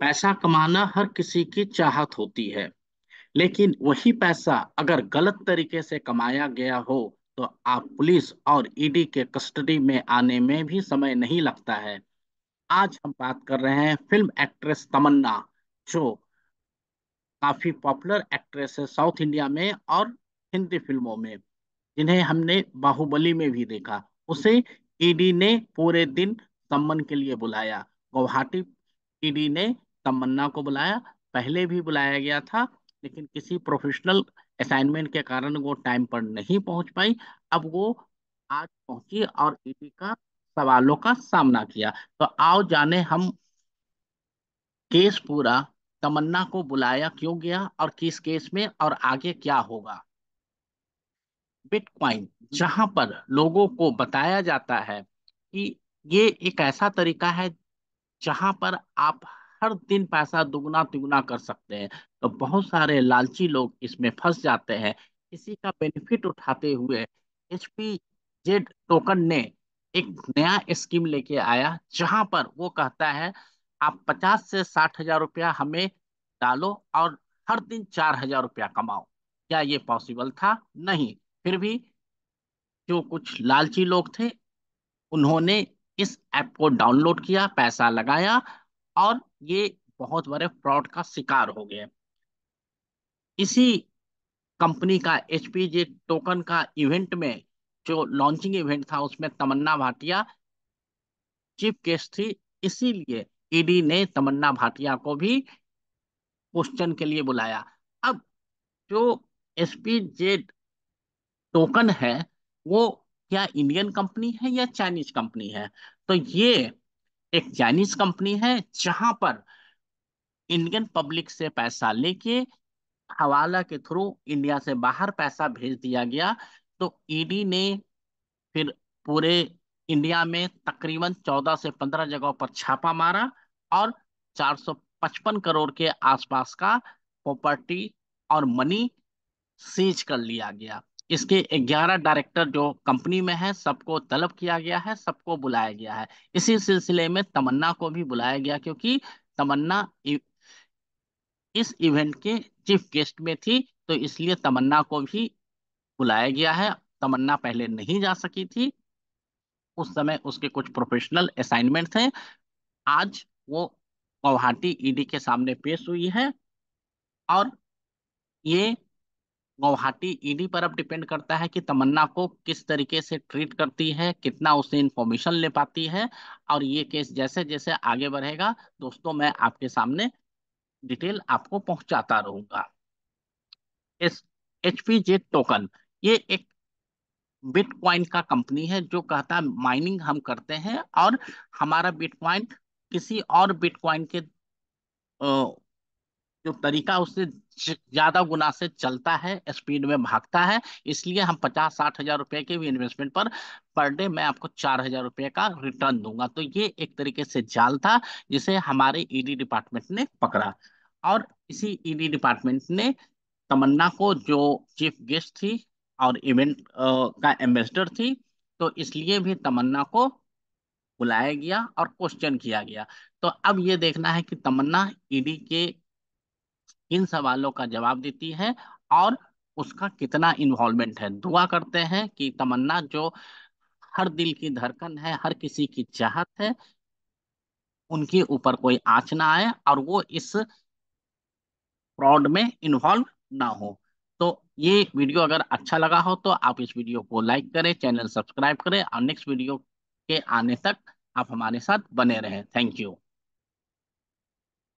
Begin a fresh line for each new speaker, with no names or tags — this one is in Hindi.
पैसा कमाना हर किसी की चाहत होती है लेकिन वही पैसा अगर गलत तरीके से कमाया गया हो तो आप पुलिस और ईडी के कस्टडी में आने में भी समय नहीं लगता है आज हम बात कर रहे हैं फिल्म एक्ट्रेस तमन्ना जो काफी पॉपुलर एक्ट्रेस है साउथ इंडिया में और हिंदी फिल्मों में जिन्हें हमने बाहुबली में भी देखा उसे ईडी ने पूरे दिन सम्मन के लिए बुलाया गुवाहाटी ईडी ने तमन्ना को बुलाया पहले भी बुलाया गया था लेकिन किसी प्रोफेशनल असाइनमेंट के कारण वो टाइम पर नहीं पहुंच पाई अब वो आज पहुंची और ईडी का सवालों का सामना किया तो आओ जाने हम केस पूरा तमन्ना को बुलाया क्यों गया और किस केस में और आगे क्या होगा बिटकॉइन जहां पर लोगों को बताया जाता है कि ये एक ऐसा तरीका है जहां पर आप हर दिन पैसा दुगना तिगुना कर सकते हैं तो बहुत सारे लालची लोग इसमें फंस जाते हैं इसी का बेनिफिट उठाते हुए एच पी जेड टोकन ने एक नया स्कीम लेके आया जहां पर वो कहता है आप पचास से साठ हजार रुपया हमें डालो और हर दिन चार हजार रुपया कमाओ क्या ये पॉसिबल था नहीं फिर भी जो कुछ लालची लोग थे उन्होंने इस ऐप को डाउनलोड किया पैसा लगाया और ये बहुत बड़े फ्रॉड का शिकार हो गए इसी कंपनी का एचपीजे टोकन का इवेंट में जो लॉन्चिंग इवेंट था उसमें तमन्ना भाटिया चीफ गेस्ट थी इसीलिए ईडी ने तमन्ना भाटिया को भी क्वेश्चन के लिए बुलाया अब जो एसपीजे टोकन है वो क्या इंडियन कंपनी है या चाइनीज कंपनी है तो ये एक चाइनीज कंपनी है जहां पर इंडियन पब्लिक से पैसा लेके हवाला के थ्रू इंडिया से बाहर पैसा भेज दिया गया तो ईडी e ने फिर पूरे इंडिया में तकरीबन 14 से 15 जगहों पर छापा मारा और 455 करोड़ के आसपास का प्रॉपर्टी और मनी सीज कर लिया गया इसके 11 डायरेक्टर जो कंपनी में है सबको तलब किया गया है सबको बुलाया गया है इसी सिलसिले में तमन्ना को भी बुलाया गया क्योंकि तमन्ना इस इवेंट के चीफ गेस्ट में थी तो इसलिए तमन्ना को भी बुलाया गया है तमन्ना पहले नहीं जा सकी थी उस समय उसके कुछ प्रोफेशनल असाइनमेंट थे आज वो गुवाहाटी ईडी e के सामने पेश हुई है और ये गुवाहाटी ईडी e पर अब डिपेंड करता है कि तमन्ना को किस तरीके से ट्रीट करती है कितना उससे इंफॉर्मेशन ले पाती है और ये केस जैसे जैसे आगे बढ़ेगा दोस्तों मैं आपके सामने डिटेल आपको पहुंचाता रहूंगा इस एच पी जे टोकन ये एक बिटकॉइन का कंपनी है जो कहता है माइनिंग हम करते हैं और हमारा बिटकॉइन किसी और बिटकॉइन के जो तरीका उससे ज्यादा गुना से चलता है स्पीड में भागता है इसलिए हम पचास साठ हजार रुपए के भी इन्वेस्टमेंट पर पर डे मैं आपको चार हजार रुपये का रिटर्न दूंगा तो ये एक तरीके से जाल था जिसे हमारे ईडी e डिपार्टमेंट ने पकड़ा और इसी ईडी e डिपार्टमेंट ने तमन्ना को जो चीफ गेस्ट थी और इवेंट का एम्बेसडर थी तो इसलिए भी तमन्ना को बुलाया गया और क्वेश्चन किया गया तो अब ये देखना है कि तमन्ना ईडी e के इन सवालों का जवाब देती है और उसका कितना इन्वॉल्वमेंट है दुआ करते हैं कि तमन्ना जो हर दिल की धड़कन है हर किसी की चाहत है उनके ऊपर कोई आँच ना आए और वो इस फ्रॉड में इन्वॉल्व ना हो तो ये वीडियो अगर अच्छा लगा हो तो आप इस वीडियो को लाइक करें चैनल सब्सक्राइब करें और नेक्स्ट वीडियो के आने तक आप हमारे साथ बने रहें थैंक यू